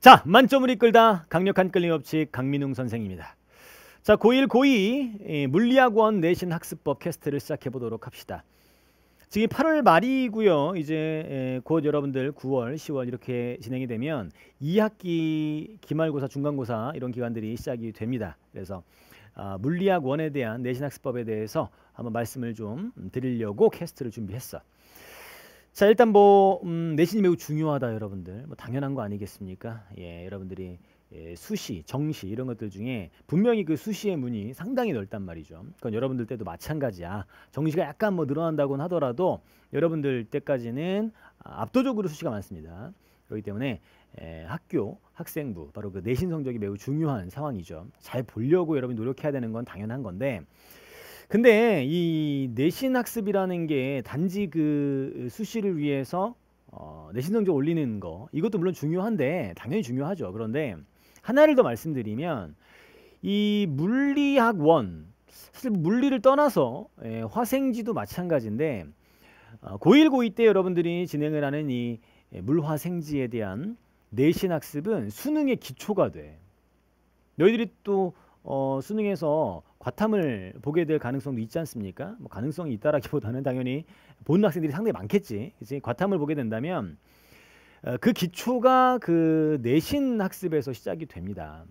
자, 만점을 이끌다 강력한 끌림 법칙 강민웅 선생입니다. 자, 고1, 고2 예, 물리학원 내신 학습법 캐스트를 시작해 보도록 합시다. 지금 8월 말이고요. 이제 예, 곧 여러분들 9월, 10월 이렇게 진행이 되면 2학기 기말고사, 중간고사 이런 기간들이 시작이 됩니다. 그래서 아, 물리학원에 대한 내신학습법에 대해서 한번 말씀을 좀 드리려고 캐스트를 준비했어. 자 일단 뭐 음, 내신이 매우 중요하다 여러분들 뭐 당연한 거 아니겠습니까? 예 여러분들이 예, 수시, 정시 이런 것들 중에 분명히 그 수시의 문이 상당히 넓단 말이죠. 그건 여러분들 때도 마찬가지야. 정시가 약간 뭐 늘어난다고는 하더라도 여러분들 때까지는 압도적으로 수시가 많습니다. 그렇기 때문에 에, 예, 학교, 학생부 바로 그 내신 성적이 매우 중요한 상황이죠. 잘 보려고 여러분이 노력해야 되는 건 당연한 건데 근데 이 내신 학습이라는 게 단지 그 수시를 위해서 어, 내신 성적 올리는 거 이것도 물론 중요한데 당연히 중요하죠. 그런데 하나를 더 말씀드리면 이 물리학 원 사실 물리를 떠나서 예, 화생지도 마찬가지인데 어, 고일고이때 여러분들이 진행을 하는 이 예, 물화생지에 대한 내신 학습은 수능의 기초가 돼. 너희들이 또 어, 수능에서 과탐을 보게 될 가능성도 있지 않습니까? 뭐 가능성이 있다라기보다는 당연히 보는 학생들이 상당히 많겠지. 이제 과탐을 보게 된다면 어, 그 기초가 그 내신 학습에서 시작이 됩니다.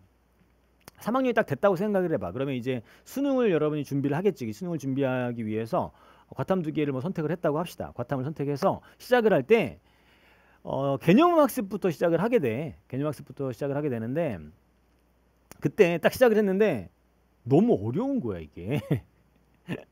3학년이 딱 됐다고 생각을 해봐. 그러면 이제 수능을 여러분이 준비를 하겠지. 수능을 준비하기 위해서 과탐 두 개를 뭐 선택을 했다고 합시다. 과탐을 선택해서 시작을 할때 어, 개념 학습부터 시작을 하게 돼. 개념 학습부터 시작을 하게 되는데 그때 딱 시작을 했는데 너무 어려운 거야 이게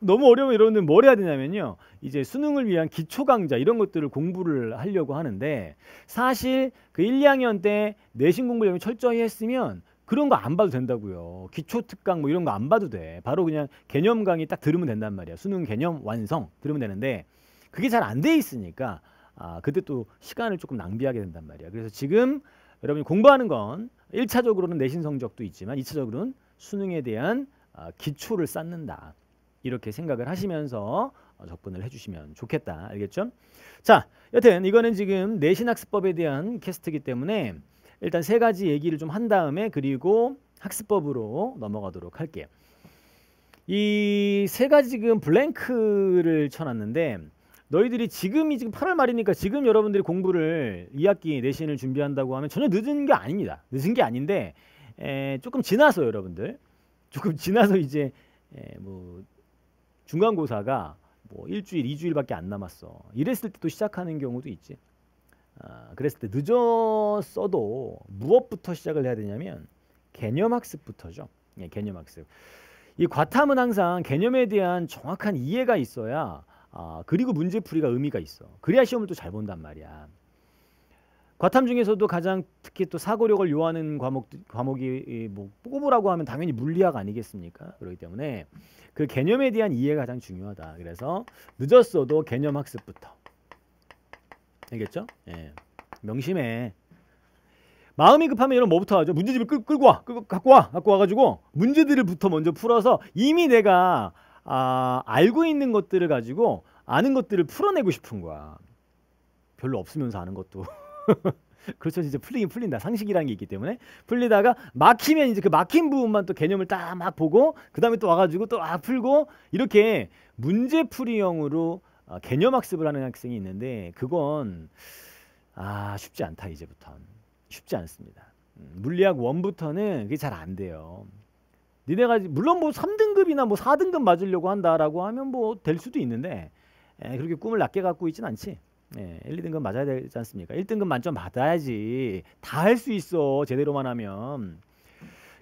너무 어려우면 여러분들 뭘 해야 되냐면요 이제 수능을 위한 기초 강좌 이런 것들을 공부를 하려고 하는데 사실 그 1, 2학년 때 내신 공부를 철저히 했으면 그런 거 안 봐도 된다고요 기초 특강 뭐 이런 거 안 봐도 돼 바로 그냥 개념 강의 딱 들으면 된단 말이야 수능 개념 완성 들으면 되는데 그게 잘 안 돼 있으니까 아, 그때 또 시간을 조금 낭비하게 된단 말이야 그래서 지금 여러분이 공부하는 건 1차적으로는 내신 성적도 있지만 2차적으로는 수능에 대한 아, 기초를 쌓는다. 이렇게 생각을 하시면서 어, 접근을 해주시면 좋겠다. 알겠죠? 자, 여튼 이거는 지금 내신학습법에 대한 캐스트이기 때문에 일단 세 가지 얘기를 좀 한 다음에 그리고 학습법으로 넘어가도록 할게요. 이 세 가지 지금 블랭크를 쳐놨는데 너희들이 지금이 지금 8월 말이니까 지금 여러분들이 공부를 2학기 내신을 준비한다고 하면 전혀 늦은 게 아닙니다. 늦은 게 아닌데 에, 조금 지나서 여러분들 조금 지나서 이제 에, 뭐 중간고사가 뭐 일주일, 이주일밖에 안 남았어. 이랬을 때 또 시작하는 경우도 있지. 아, 그랬을 때 늦었어도 무엇부터 시작을 해야 되냐면 개념학습부터죠. 예, 개념학습. 이 과탐은 항상 개념에 대한 정확한 이해가 있어야 아, 그리고 문제풀이가 의미가 있어. 그래야 시험을 또 잘 본단 말이야. 과탐 중에서도 가장 특히 또 사고력을 요하는 과목 과목이 뭐 뽑으라고 하면 당연히 물리학 아니겠습니까? 그렇기 때문에 그 개념에 대한 이해가 가장 중요하다. 그래서 늦었어도 개념 학습부터 알겠죠? 예. 명심해. 마음이 급하면 이런 뭐부터 하죠? 문제집을 끌, 끌고 와, 끌고, 갖고 와, 갖고 와가지고 문제들을부터 먼저 풀어서 이미 내가 아, 알고 있는 것들을 가지고 아는 것들을 풀어내고 싶은 거야. 별로 없으면서 아는 것도. 그렇죠. 이제 풀리긴 풀린다. 상식이라는 게 있기 때문에 풀리다가 막히면 이제 그 막힌 부분만 또 개념을 딱 막 보고 그 다음에 또 와가지고 또아 풀고 이렇게 문제풀이형으로 어, 개념 학습을 하는 학생이 있는데 그건 아 쉽지 않다 이제부터 쉽지 않습니다. 음, 물리학 1부터는 그게 잘 안 돼요. 니네가 물론 뭐 3등급이나 뭐 4등급 맞으려고 한다라고 하면 뭐 될 수도 있는데 에, 그렇게 꿈을 낮게 갖고 있진 않지. 예, 1, 2등급 맞아야 되지 않습니까? 1등급 만점 받아야지 다 할 수 있어 제대로만 하면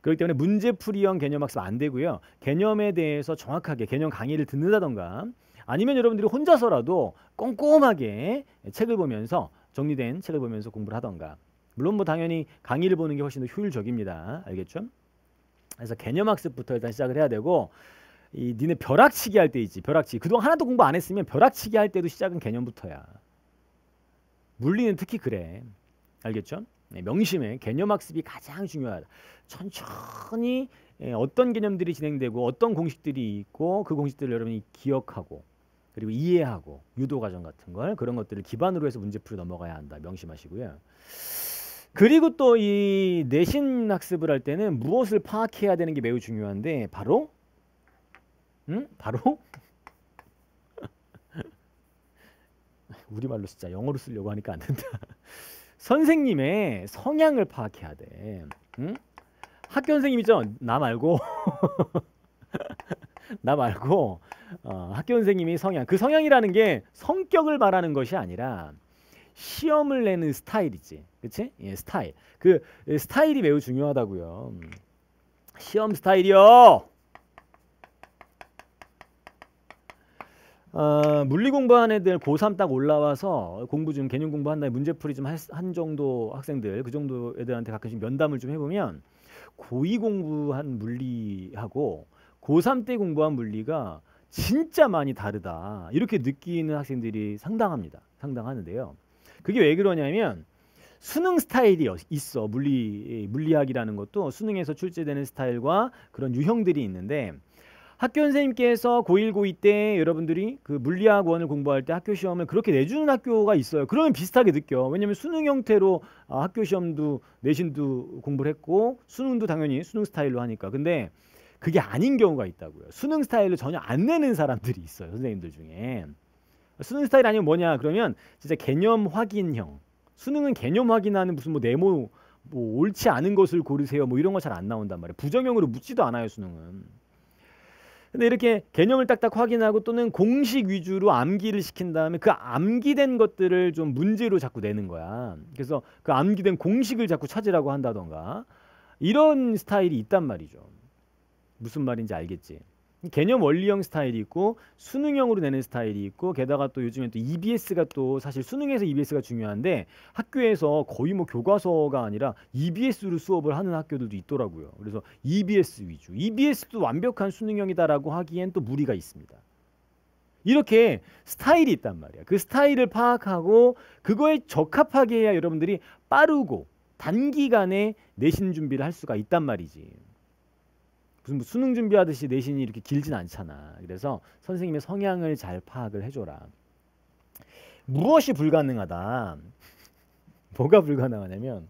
그렇기 때문에 문제풀이형 개념 학습 안 되고요 개념에 대해서 정확하게 개념 강의를 듣는다던가 아니면 여러분들이 혼자서라도 꼼꼼하게 책을 보면서 정리된 책을 보면서 공부를 하던가 물론 뭐 당연히 강의를 보는 게 훨씬 더 효율적입니다 알겠죠? 그래서 개념 학습부터 일단 시작을 해야 되고 이 니네 벼락치기 할 때 있지 벼락치기 그동안 하나도 공부 안 했으면 벼락치기 할 때도 시작은 개념부터야 물리는 특히 그래. 알겠죠? 네, 명심해. 개념 학습이 가장 중요하다. 천천히 예, 어떤 개념들이 진행되고 어떤 공식들이 있고 그 공식들을 여러분이 기억하고 그리고 이해하고 유도 과정 같은 걸 그런 것들을 기반으로 해서 문제풀이 넘어가야 한다. 명심하시고요. 그리고 또 이 내신 학습을 할 때는 무엇을 파악해야 되는 게 매우 중요한데 바로 음? 바로 우리말로 진짜 영어로 쓰려고 하니까 안 된다. 선생님의 성향을 파악해야 돼. 응? 학교 선생님 이죠나 말고 나 말고 어, 학교 선생님이 성향 그 성향이라는 게 성격을 말하는 것이 아니라 시험을 내는 스타일이지, 그치 예, 스타일 그 스타일이 매우 중요하다고요. 음, 시험 스타일이요. 어, 물리 공부하는 애들 고3 딱 올라와서 공부 좀 개념 공부한 다음에 문제풀이 좀 한 정도 학생들 그 정도 애들한테 가끔씩 면담을 좀 해보면 고2 공부한 물리하고 고3 때 공부한 물리가 진짜 많이 다르다 이렇게 느끼는 학생들이 상당합니다 상당하는데요 그게 왜 그러냐면 수능 스타일이 어, 있어 물리 물리학이라는 것도 수능에서 출제되는 스타일과 그런 유형들이 있는데 학교 선생님께서 고1, 고2 때 여러분들이 그 물리학원을 공부할 때 학교 시험을 그렇게 내주는 학교가 있어요. 그러면 비슷하게 느껴. 왜냐면 수능 형태로 아, 학교 시험도 내신도 공부를 했고 수능도 당연히 수능 스타일로 하니까. 근데 그게 아닌 경우가 있다고요. 수능 스타일로 전혀 안 내는 사람들이 있어요. 선생님들 중에. 수능 스타일 아니면 뭐냐 그러면 진짜 개념 확인형. 수능은 개념 확인하는 무슨 뭐 네모 뭐 옳지 않은 것을 고르세요. 뭐 이런 거 잘 안 나온단 말이에요. 부정형으로 묻지도 않아요, 수능은. 근데 이렇게 개념을 딱딱 확인하고 또는 공식 위주로 암기를 시킨 다음에 그 암기된 것들을 좀 문제로 자꾸 내는 거야. 그래서 그 암기된 공식을 자꾸 찾으라고 한다던가 이런 스타일이 있단 말이죠. 무슨 말인지 알겠지? 개념 원리형 스타일이 있고 수능형으로 내는 스타일이 있고 게다가 또 요즘에 또 EBS가 또 사실 수능에서 EBS가 중요한데 학교에서 거의 뭐 교과서가 아니라 EBS로 수업을 하는 학교들도 있더라고요. 그래서 EBS 위주. EBS도 완벽한 수능형이다라고 하기엔 또 무리가 있습니다. 이렇게 스타일이 있단 말이야. 그 스타일을 파악하고 그거에 적합하게 해야 여러분들이 빠르고 단기간에 내신 준비를 할 수가 있단 말이지. 무슨 뭐 수능 준비하듯이 내신이 이렇게 길진 않잖아. 그래서 선생님의 성향을 잘 파악을 해줘라. 무엇이 불가능하다? 뭐가 불가능하냐면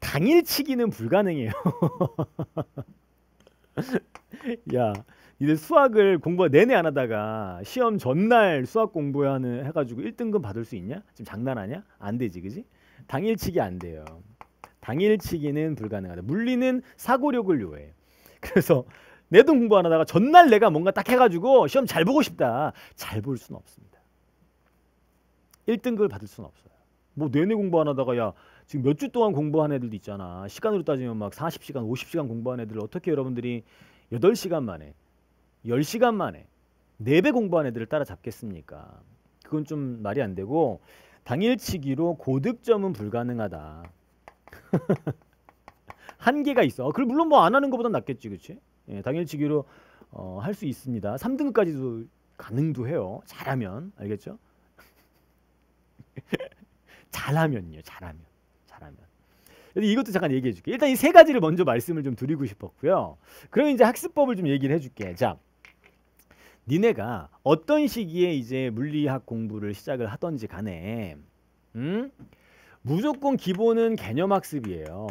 당일치기는 불가능해요. 야, 이제 수학을 공부 내내 안 하다가 시험 전날 수학 공부하는 해가지고 1등급 받을 수 있냐? 지금 장난하냐? 안 되지, 그지? 당일치기 안 돼요. 당일치기는 불가능하다. 물리는 사고력을 요해. 그래서 내 돈 공부 안 하다가 전날 내가 뭔가 딱 해가지고 시험 잘 보고 싶다. 잘 볼 수는 없습니다. 1등급을 받을 수는 없어요. 뭐 내내 공부 안 하다가 야 지금 몇 주 동안 공부한 애들도 있잖아. 시간으로 따지면 막 40시간, 50시간 공부한 애들 어떻게 여러분들이 8시간 만에, 10시간 만에 4배 공부한 애들을 따라잡겠습니까? 그건 좀 말이 안 되고 당일치기로 고득점은 불가능하다. 한계가 있어. 어, 그걸 물론 뭐 안 하는 것보다 낫겠지, 그렇지? 예, 당일치기로 어, 할수 있습니다. 3등까지도 급 가능도 해요. 잘하면 알겠죠? 잘하면요. 잘하면. 잘하면. 이것도 잠깐 얘기해 줄게. 일단 이 세 가지를 먼저 말씀을 좀 드리고 싶었고요. 그럼 이제 학습법을 좀 얘기를 해 줄게. 자. 니네가 어떤 시기에 이제 물리학 공부를 시작을 하던지 간에 음? 무조건 기본은 개념 학습이에요.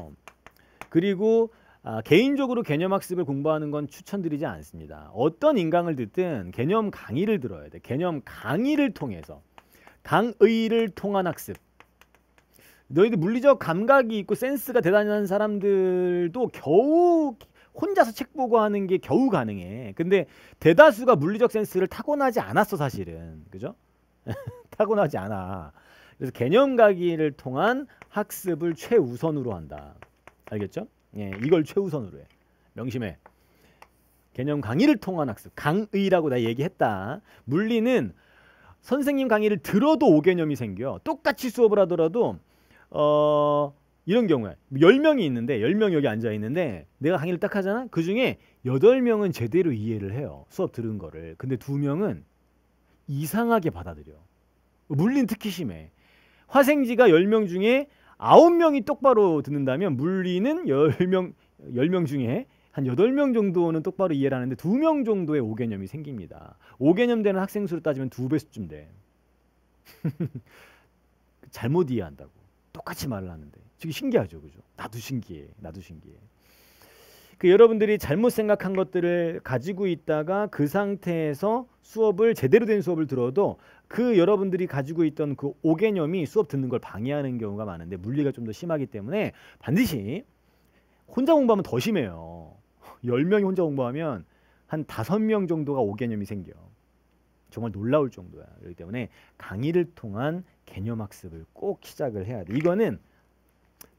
그리고 아, 개인적으로 개념 학습을 공부하는 건 추천드리지 않습니다. 어떤 인강을 듣든 개념 강의를 들어야 돼. 개념 강의를 통해서 강의를 통한 학습. 너희들 물리적 감각이 있고 센스가 대단한 사람들도 겨우 혼자서 책 보고 하는 게 겨우 가능해. 근데 대다수가 물리적 센스를 타고나지 않았어 사실은. 그죠? 타고나지 않아. 그래서 개념 강의를 통한 학습을 최우선으로 한다. 알겠죠? 예, 이걸 최우선으로 해. 명심해. 개념 강의를 통한 학습. 강의라고 나 얘기했다. 물리는 선생님 강의를 들어도 5개념이 생겨. 똑같이 수업을 하더라도 어 이런 경우야. 10명이 있는데 10명 여기 앉아 있는데 내가 강의를 딱 하잖아. 그중에 8명은 제대로 이해를 해요. 수업 들은 거를. 근데 2명은 이상하게 받아들여. 물린 특히 심해. 화생지가 10명 중에 아홉 명이 똑바로 듣는다면 물리는 1 0명1 0명 중에 한8명 정도는 똑바로 이해를 하는데 2명 정도의 오개념이 생깁니다. 오개념 되는 학생 수로 따지면 두 배수쯤 돼. 잘못 이해한다고. 똑같이 말을 하는데. 되게 신기하죠. 그죠? 나도 신기해. 나도 신기해. 그 여러분들이 잘못 생각한 것들을 가지고 있다가 그 상태에서 수업을 제대로 된 수업을 들어도 그 여러분들이 가지고 있던 그 오개념이 수업 듣는 걸 방해하는 경우가 많은데 물리가 좀 더 심하기 때문에 반드시 혼자 공부하면 더 심해요. 1 0명이 혼자 공부하면 한5명 정도가 오개념이 생겨. 정말 놀라울 정도야. 그렇기 때문에 강의를 통한 개념 학습을 꼭 시작을 해야 돼. 이거는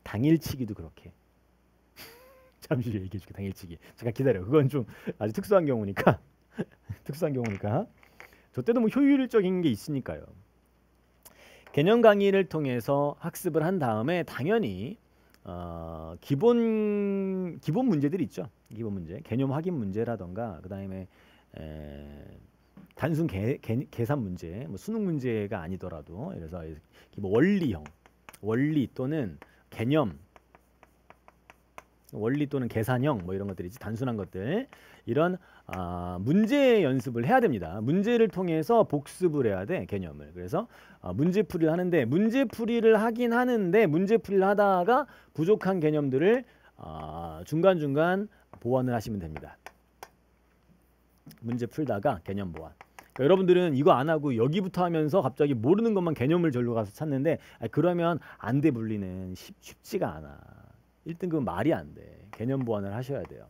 당일치기도 그렇게 잠시 얘기해 줄게 당일치기 잠깐 기다려 그건 좀 아주 특수한 경우니까 특수한 경우니까 저 때도 뭐 효율적인 게 있으니까요 개념 강의를 통해서 학습을 한 다음에 당연히 어, 기본 기본 문제들 있죠. 기본 문제, 개념 확인 문제라던가 그다음에 단순 개, 개, 산 문제, 뭐 수능 문제가 아니더라도 그래서 뭐 원리형, 원리 또는 개념 원리 또는 계산형 뭐 이런 것들이지 단순한 것들 이런 아, 문제 연습을 해야 됩니다. 문제를 통해서 복습을 해야 돼 개념을. 그래서 아, 문제풀이를 하는데 문제풀이를 하긴 하는데 문제풀이를 하다가 부족한 개념들을 아, 중간 중간 보완을 하시면 됩니다. 문제 풀다가 개념 보완. 그러니까 여러분들은 이거 안 하고 여기부터 하면서 갑자기 모르는 것만 개념을 절로 가서 찾는데 그러면 안 돼 불리는 쉽, 쉽지가 않아. 1등급은 말이 안 돼. 개념 보완을 하셔야 돼요.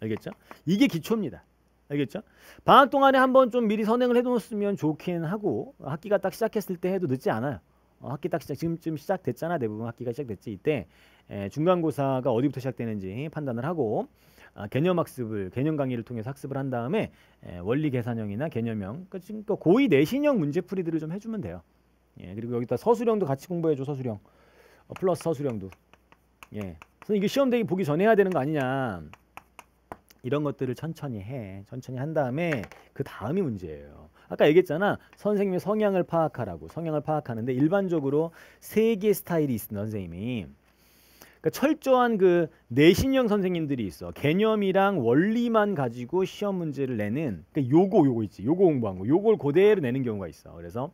알겠죠? 이게 기초입니다. 알겠죠? 방학 동안에 한번 좀 미리 선행을 해놓으면 좋긴 하고 학기가 딱 시작했을 때 해도 늦지 않아요. 어, 학기 딱 시작 지금쯤 시작됐잖아 대부분 학기가 시작됐지 이때 에, 중간고사가 어디부터 시작되는지 판단을 하고 아, 개념 학습을 개념 강의를 통해서 학습을 한 다음에 에, 원리 계산형이나 개념형 그러니까 그 고의 내신형 문제풀이들을 좀 해주면 돼요. 예, 그리고 여기다 서술형도 같이 공부해줘 서술형 어, 플러스 서술형도 예, 그래서 이게 시험 되기 보기 전에 해야 되는 거 아니냐. 이런 것들을 천천히 해. 천천히 한 다음에 그 다음이 문제예요. 아까 얘기했잖아. 선생님의 성향을 파악하라고. 성향을 파악하는데 일반적으로 세 개의 스타일이 있습 선생님이. 그러니까 철저한 그 내신형 선생님들이 있어. 개념이랑 원리만 가지고 시험 문제를 내는 그러니까 요거 요거 있지. 요거 공부한 거. 요걸 그대로 내는 경우가 있어. 그래서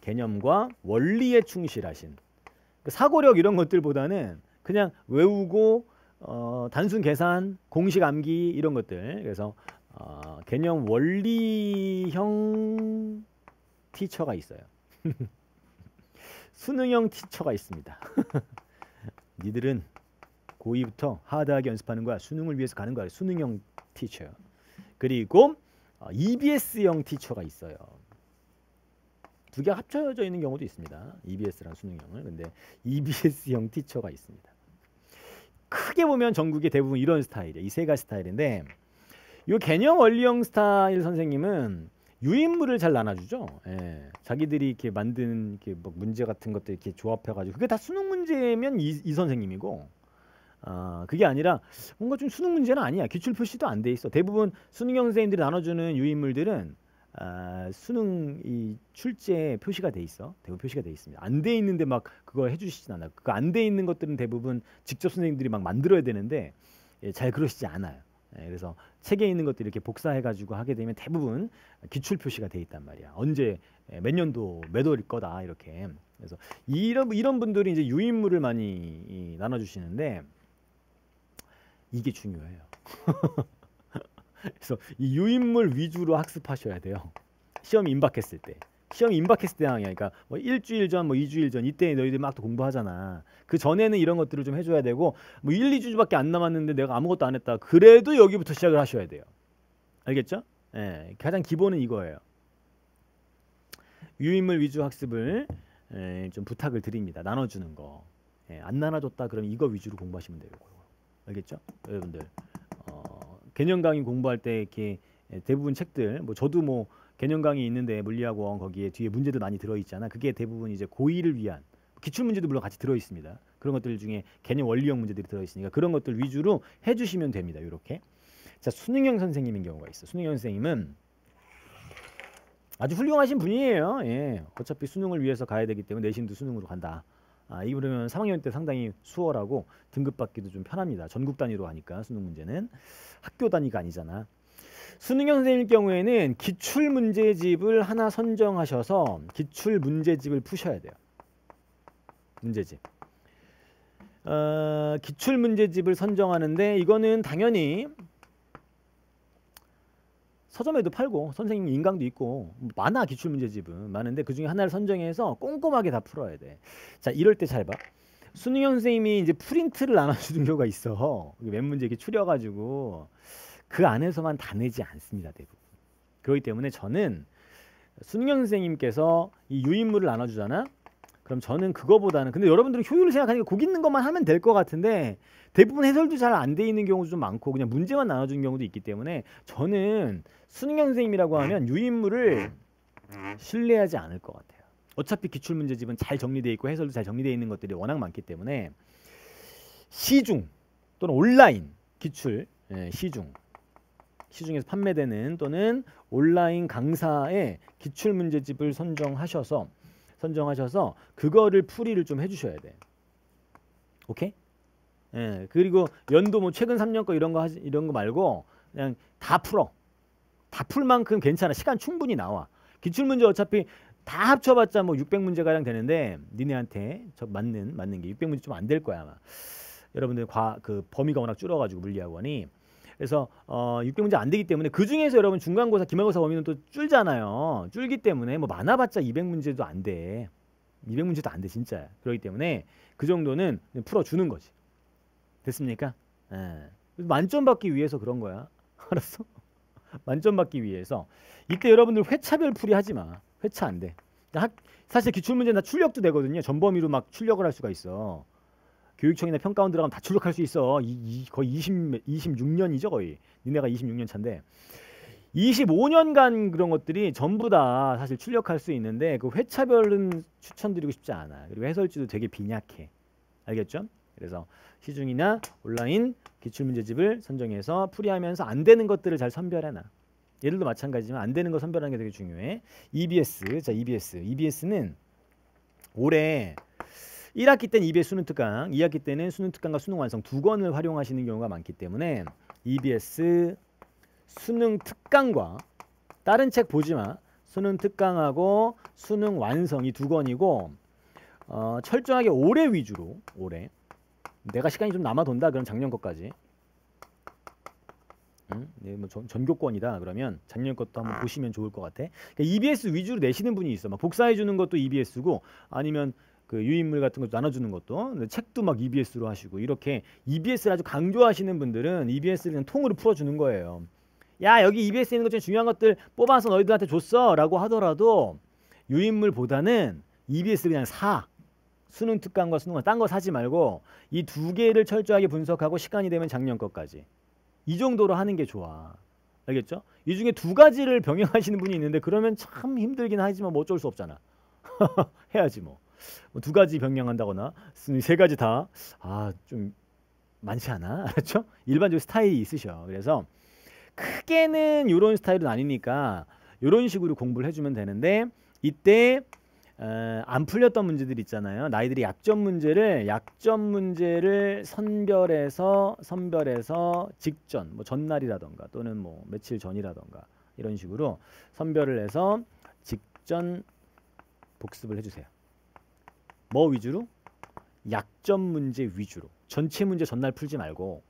개념과 원리에 충실하신 그러니까 사고력 이런 것들보다는 그냥 외우고 어, 단순 계산, 공식 암기 이런 것들. 그래서 어, 개념 원리형 티처가 있어요. 수능형 티처가 있습니다. 니들은 고2부터 하드하게 연습하는 거야. 수능을 위해서 가는 거야. 수능형 티처. 그리고 어, EBS형 티처가 있어요. 두 개 합쳐져 있는 경우도 있습니다. EBS랑 수능형을. 근데 EBS형 티처가 있습니다. 크게 보면 전국이 대부분 이런 스타일이에요. 이 세 가지 스타일인데 이 개념 원리형 스타일 선생님은 유인물을 잘 나눠주죠. 예. 자기들이 이렇게 만든 이렇게 막 뭐 문제 같은 것들 이렇게 조합해가지고 그게 다 수능 문제면 이, 이 선생님이고 아 그게 아니라 뭔가 좀 수능 문제는 아니야. 기출 표시도 안 돼 있어. 대부분 수능형 선생님들이 나눠주는 유인물들은 아, 수능 이 출제 표시가 돼 있어 대부분 표시가 돼 있습니다. 안 돼 있는데 막그걸 해주시진 않아요. 그안돼 있는 것들은 대부분 직접 선생님들이 막 만들어야 되는데 예, 잘 그러시지 않아요. 예, 그래서 책에 있는 것들 이렇게 복사해가지고 하게 되면 대부분 기출 표시가 돼 있단 말이야. 언제 예, 몇 년도 몇 월일 거다 이렇게. 그래서 이런 이런 분들이 이제 유인물을 많이 나눠주시는데 이게 중요해요. 그래서 이 유인물 위주로 학습하셔야 돼요. 시험 임박했을 때. 시험 임박했을 때가 아니니까뭐 그러니까 일주일 전, 뭐 이주일 전 이때 너희들 막또 공부하잖아. 그 전에는 이런 것들을 좀 해줘야 되고 뭐 일, 이주밖에 안 남았는데 내가 아무것도 안 했다. 그래도 여기부터 시작을 하셔야 돼요. 알겠죠? 예, 가장 기본은 이거예요. 유인물 위주 학습을 예, 좀 부탁을 드립니다. 나눠주는 거. 예, 안 나눠줬다 그럼 이거 위주로 공부하시면 돼요. 알겠죠? 여러분들. 개념 강의 공부할 때 이렇게 대부분 책들 뭐 저도 뭐 개념 강의 있는데 물리학원 거기에 뒤에 문제도 많이 들어 있잖아. 그게 대부분 이제 고의를 위한 기출 문제도 물론 같이 들어 있습니다. 그런 것들 중에 개념 원리형 문제들이 들어 있으니까 그런 것들 위주로 해 주시면 됩니다. 이렇게. 자, 수능형 선생님인 경우가 있어. 수능형 선생님은 아주 훌륭하신 분이에요. 예. 어차피 수능을 위해서 가야 되기 때문에 내신도 수능으로 간다. 아, 이 그러면 3학년 때 상당히 수월하고 등급 받기도 좀 편합니다. 전국 단위로 하니까 수능 문제는 학교 단위가 아니잖아. 수능형 선생님일 경우에는 기출 문제집을 하나 선정하셔서 기출 문제집을 푸셔야 돼요. 문제집. 어, 기출 문제집을 선정하는데 이거는 당연히 서점에도 팔고 선생님 인강도 있고 많아 기출 문제집은 많은데 그 중에 하나를 선정해서 꼼꼼하게 다 풀어야 돼. 자 이럴 때 잘 봐. 수능현 선생님이 이제 프린트를 나눠주는 경우가 있어. 몇 문제 이렇게 추려가지고 그 안에서만 다 내지 않습니다 대부분. 그렇기 때문에 저는 수능현 선생님께서 이 유인물을 나눠주잖아. 그럼 저는 그거보다는 근데 여러분들은 효율을 생각하니까 고기 있는 것만 하면 될 것 같은데 대부분 해설도 잘 안 돼 있는 경우도 좀 많고 그냥 문제만 나눠주는 경우도 있기 때문에 저는 수능형 선생님이라고 하면 유인물을 신뢰하지 않을 것 같아요. 어차피 기출문제집은 잘정리되어 있고 해설도 잘정리되어 있는 것들이 워낙 많기 때문에 시중 또는 온라인 기출 예, 시중 시중에서 판매되는 또는 온라인 강사의 기출 문제집을 선정하셔서 선정하셔서 그거를 풀이를 좀 해주셔야 돼. 오케이? 예. 그리고 연도 뭐 최근 3년 거 이런 거 하지, 이런 거 말고 그냥 다 풀어. 다 풀 만큼 괜찮아. 시간 충분히 나와. 기출 문제 어차피 다 합쳐봤자 뭐 600문제 가량 되는데 니네한테 저 맞는 맞는 게 600문제 좀 안 될 거야 아마. 여러분들 과 그 범위가 워낙 줄어가지고 물리학원이 그래서 어 600문제 안 되기 때문에 그 중에서 여러분 중간고사 기말고사 범위는 또 줄잖아요. 줄기 때문에 뭐 많아봤자 200문제도 안 돼. 200문제도 안 돼 진짜. 그러기 때문에 그 정도는 풀어주는 거지. 됐습니까? 예. 만점 받기 위해서 그런 거야. 알았어? 만점 받기 위해서 이때 여러분들 회차별 풀이 하지 마. 회차 안 돼. 학, 사실 기출문제 는다 출력도 되거든요. 전범위로 막 출력을 할 수가 있어. 교육청이나 평가원 들어가면 다 출력할 수 있어. 이, 이, 거의 20, 26년이죠 거의. 니네가 26년 차인데 25년간 그런 것들이 전부 다 사실 출력할 수 있는데 그 회차별은 추천드리고 싶지 않아. 그리고 해설지도 되게 빈약해. 알겠죠? 그래서 시중이나 온라인 기출문제집을 선정해서 풀이하면서 안 되는 것들을 잘 선별해놔. 예를도 마찬가지지만 안 되는 거 선별하는 게 되게 중요해. EBS, 자 EBS, EBS는 올해 1학기 때는 EBS 수능 특강, 2학기 때는 수능 특강과 수능 완성 두 권을 활용하시는 경우가 많기 때문에 EBS 수능 특강과 다른 책 보지 마. 수능 특강하고 수능 완성 이두 권이고 어, 철저하게 올해 위주로 올해 내가 시간이 좀 남아 돈다 그럼 작년 것까지 음? 뭐 전, 전교권이다 그러면 작년 것도 한번 보시면 좋을 것 같아. 그러니까 EBS 위주로 내시는 분이 있어. 막 복사해 주는 것도 EBS고 아니면 그 유인물 같은 것도 나눠주는 것도 책도 막 EBS로 하시고 이렇게 EBS를 아주 강조하시는 분들은 EBS를 그냥 통으로 풀어주는 거예요. 야 여기 EBS에 있는 것 중에 중요한 것들 뽑아서 너희들한테 줬어라고 하더라도 유인물보다는 EBS를 그냥 사. 수능 특강과 수능원 딴거 사지 말고 이 두 개를 철저하게 분석하고 시간이 되면 작년 것까지 이 정도로 하는 게 좋아. 알겠죠? 이 중에 두 가지를 병행하시는 분이 있는데 그러면 참 힘들긴 하지만 뭐 어쩔 수 없잖아. 해야지 뭐. 뭐. 두 가지 병행한다거나 세 가지 다 아 좀 많지 않아? 알았죠? 일반적으로 스타일이 있으셔. 그래서 크게는 이런 스타일은 아니니까 이런 식으로 공부를 해주면 되는데 이때 어, 안 풀렸던 문제들 있잖아요. 나이들이 약점 문제를 약점 문제를 선별해서 선별해서 직전 뭐 전날이라던가 또는 뭐 며칠 전이라던가 이런 식으로 선별을 해서 직전 복습을 해주세요. 뭐 위주로? 약점 문제 위주로. 전체 문제 전날 풀지 말고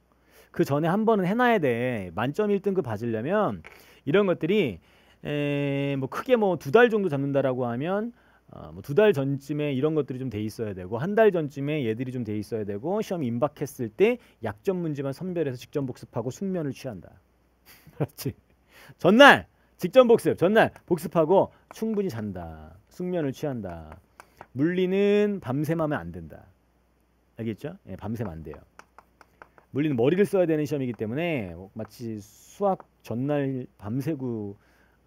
그 전에 한 번은 해놔야 돼. 만점 1등급 받으려면 이런 것들이 에, 뭐 크게 뭐 두 달 정도 잡는다라고 하면 아, 뭐두 달 전쯤에 이런 것들이 좀 돼 있어야 되고 한 달 전쯤에 얘들이 좀 돼 있어야 되고 시험 임박했을 때 약점 문제만 선별해서 직전 복습하고 숙면을 취한다. 그렇지. 전날 직전 복습 전날 복습하고 충분히 잔다. 숙면을 취한다. 물리는 밤샘하면 안 된다. 알겠죠? 예, 밤샘 안 돼요. 물리는 머리를 써야 되는 시험이기 때문에 마치 수학 전날 밤새고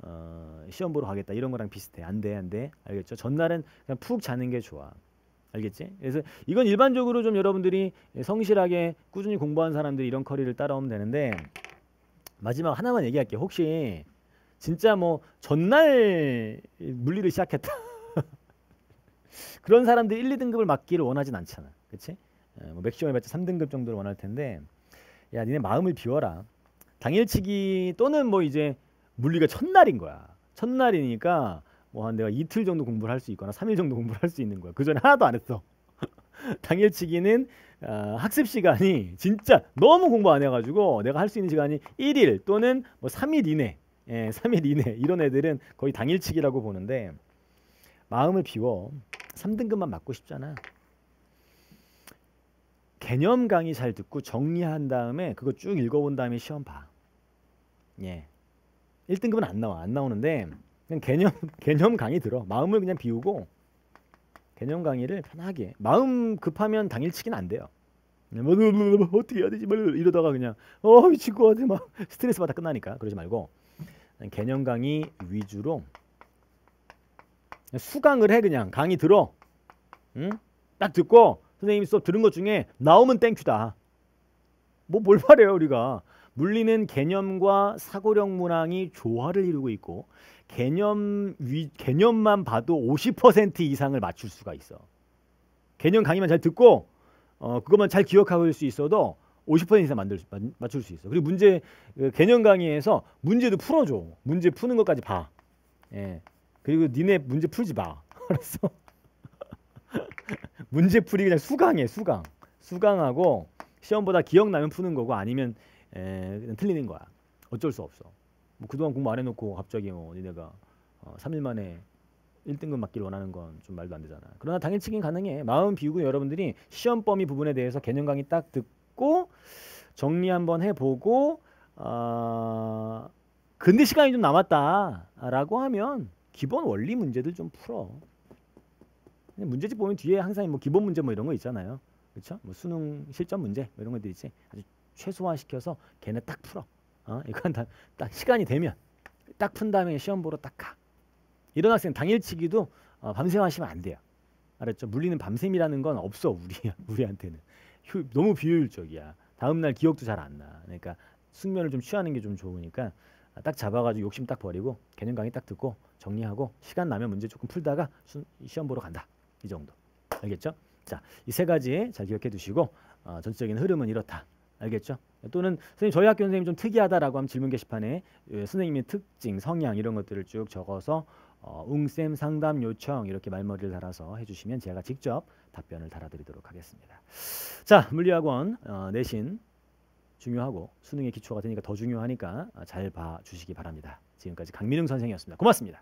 어, 시험 보러 가겠다 이런 거랑 비슷해. 안 돼, 안 돼. 알겠죠? 전날은 그냥 푹 자는 게 좋아. 알겠지? 그래서 이건 일반적으로 좀 여러분들이 성실하게 꾸준히 공부한 사람들이 이런 커리를 따라오면 되는데 마지막 하나만 얘기할게요. 혹시 진짜 뭐 전날 물리를 시작했다. 그런 사람들 1, 2등급을 맞기를 원하진 않잖아. 그치? 예, 뭐 맥시멈 해 맞지 3등급 정도를 원할 텐데 야 니네 마음을 비워라. 당일치기 또는 뭐 이제 물리가 첫날인 거야. 첫날이니까 뭐한 내가 이틀 정도 공부를 할 수 있거나 3일 정도 공부를 할 수 있는 거야. 그 전에 하나도 안 했어. 당일치기는 어, 아, 학습 시간이 진짜 너무 공부 안 해가지고 내가 할 수 있는 시간이 1일 또는 뭐삼일 이내, 예, 3일 이내 이런 애들은 거의 당일치기라고 보는데 마음을 비워. 3등급만 맞고 싶잖아. 개념 강의 잘 듣고 정리한 다음에 그거 쭉 읽어본 다음에 시험 봐. 예. 1등급은 안 나와. 안 나오는데 그냥 개념 개념 강의 들어. 마음을 그냥 비우고 개념 강의를 편하게. 마음 급하면 당일치기는 안 돼요. 뭐, 뭐, 뭐, 어떻게 해야 되지? 이러다가 그냥 어 미칠 것 같아 막 스트레스 받아 끝나니까 그러지 말고 개념 강의 위주로 수강을 해 그냥 강의 들어 응? 딱 듣고 선생님이 수업 들은 것 중에 나오면 땡큐다 뭐뭘 바래요 우리가 물리는 개념과 사고력 문항이 조화를 이루고 있고 개념 위, 개념만 봐도 50% 이상을 맞출 수가 있어. 개념 강의만 잘 듣고 어, 그것만 잘기억하고 있을 수 있어도 50% 이상 만들 수, 맞출 수 있어. 그리고 문제 그 개념 강의에서 문제도 풀어줘. 문제 푸는 것까지 봐. 예. 그리고 니네 문제 풀지 마. 알았어. 문제 풀이 그냥 수강해 수강. 수강하고 시험보다 기억나면 푸는 거고 아니면 에, 예, 틀리는 거야. 어쩔 수 없어. 뭐 그동안 공부 안 해놓고 갑자기 뭐 니네가 어, 3일 만에 1등급 맞기를 원하는 건 좀 말도 안 되잖아. 그러나 당일치기는 가능해. 마음 비우고 여러분들이 시험 범위 부분에 대해서 개념 강의 딱 듣고 정리 한번 해보고 어, 근데 시간이 좀 남았다라고 하면 기본 원리 문제들 좀 풀어. 문제집 보면 뒤에 항상 뭐 기본 문제 뭐 이런 거 있잖아요. 그렇죠? 뭐 수능 실전 문제 뭐 이런 것들 있지. 아주 최소화시켜서 걔네 딱 풀어. 어? 이건 다, 딱 시간이 되면 딱 푼 다음에 시험 보러 딱 가. 이런 학생 당일치기도 어, 밤샘 하시면 안 돼요. 알았죠? 물리는 밤샘이라는 건 없어 우리 우리한테는 휴, 너무 비효율적이야. 다음 날 기억도 잘 안 나. 그러니까 숙면을 좀 취하는 게 좀 좋으니까 딱 잡아가지고 욕심 딱 버리고 개념 강의 딱 듣고 정리하고 시간 나면 문제 조금 풀다가 수, 시험 보러 간다 이 정도 알겠죠? 자이 세 가지 잘 기억해 두시고 어, 전체적인 흐름은 이렇다. 알겠죠? 또는 선생님 저희 학교 선생님 좀 특이하다라고 하면 질문 게시판에 예, 선생님의 특징, 성향 이런 것들을 쭉 적어서 어, 응쌤 상담 요청 이렇게 말머리를 달아서 해주시면 제가 직접 답변을 달아드리도록 하겠습니다. 자 물리학원 어, 내신 중요하고 수능의 기초가 되니까 더 중요하니까 어, 잘 봐주시기 바랍니다. 지금까지 강민웅 선생이었습니다. 고맙습니다.